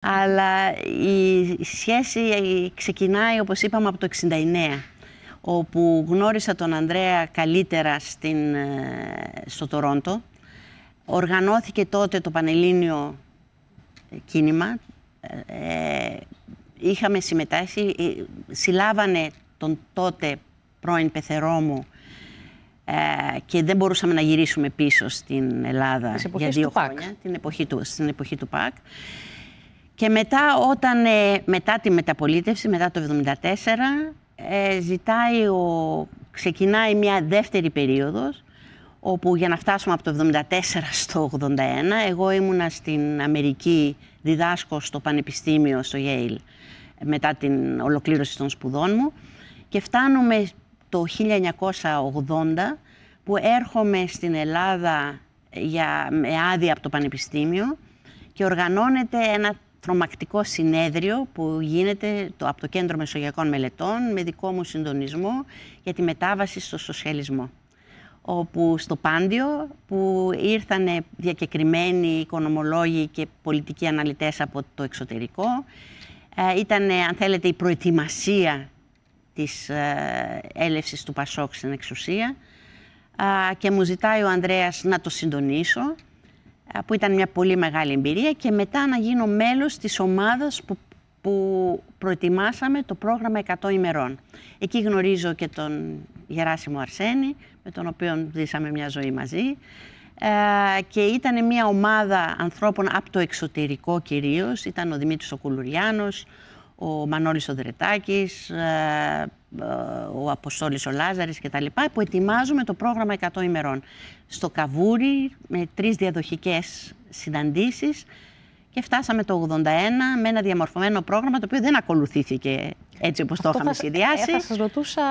Αλλά η σχέση ξεκινάει, όπως είπαμε, από το 69 όπου γνώρισα τον Ανδρέα καλύτερα στην, ε, στο Τορόντο. Οργανώθηκε τότε το Πανελλήνιο κίνημα. Ε, ε, είχαμε συμμετάσχει, συλλάβανε τον τότε πρώην πεθερό μου και δεν μπορούσαμε να γυρίσουμε πίσω στην Ελλάδα για δύο χρόνια. Την εποχή του, στην εποχή του ΠΑΚ. Και μετά, όταν, ε, μετά τη μεταπολίτευση, μετά το 1974, ε, ζητάει ο, ξεκινάει μια δεύτερη περίοδος, όπου για να φτάσουμε από το 1974 στο 1981, εγώ ήμουνα στην Αμερική, διδάσκω στο Πανεπιστήμιο, στο Yale, μετά την ολοκλήρωση των σπουδών μου. Και φτάνουμε το 1980, που έρχομαι στην Ελλάδα για, με άδεια από το Πανεπιστήμιο και οργανώνεται ένα τρομακτικό συνέδριο που γίνεται το, από το Κέντρο Μεσογειακών Μελετών με δικό μου συντονισμό για τη μετάβαση στο σοσιαλισμό όπου στο Πάντιο που ήρθαν διακεκριμένοι οικονομολόγοι και πολιτικοί αναλυτές από το εξωτερικό. Ε, ήταν, αν θέλετε, η προετοιμασία της ε, έλευσης του Πασόκ στην εξουσία και μου ζητάει ο Ανδρέας να το συντονίσω που ήταν μια πολύ μεγάλη εμπειρία και μετά να γίνω μέλος της ομάδας που, που προετοιμάσαμε το πρόγραμμα 100 ημερών. Εκεί γνωρίζω και τον Γεράσιμο Αρσένη, με τον οποίο ζήσαμε μια ζωή μαζί. Ε, και ήταν μια ομάδα ανθρώπων από το εξωτερικό κυρίως. Ήταν ο Δημήτρης Οκουλουριάνος, ο Μανώλης ο Δρετάκης, ε, ο Αποστόλης ο Λάζαρης κτλ. που ετοιμάζουμε το πρόγραμμα 100 ημερών. Στο Καβούρι με τρεις διαδοχικές συναντήσεις και φτάσαμε το 81 με ένα διαμορφωμένο πρόγραμμα το οποίο δεν ακολουθήθηκε έτσι όπως Αυτό το είχαμε ε, σχεδιάσει. Θα σας ρωτούσα...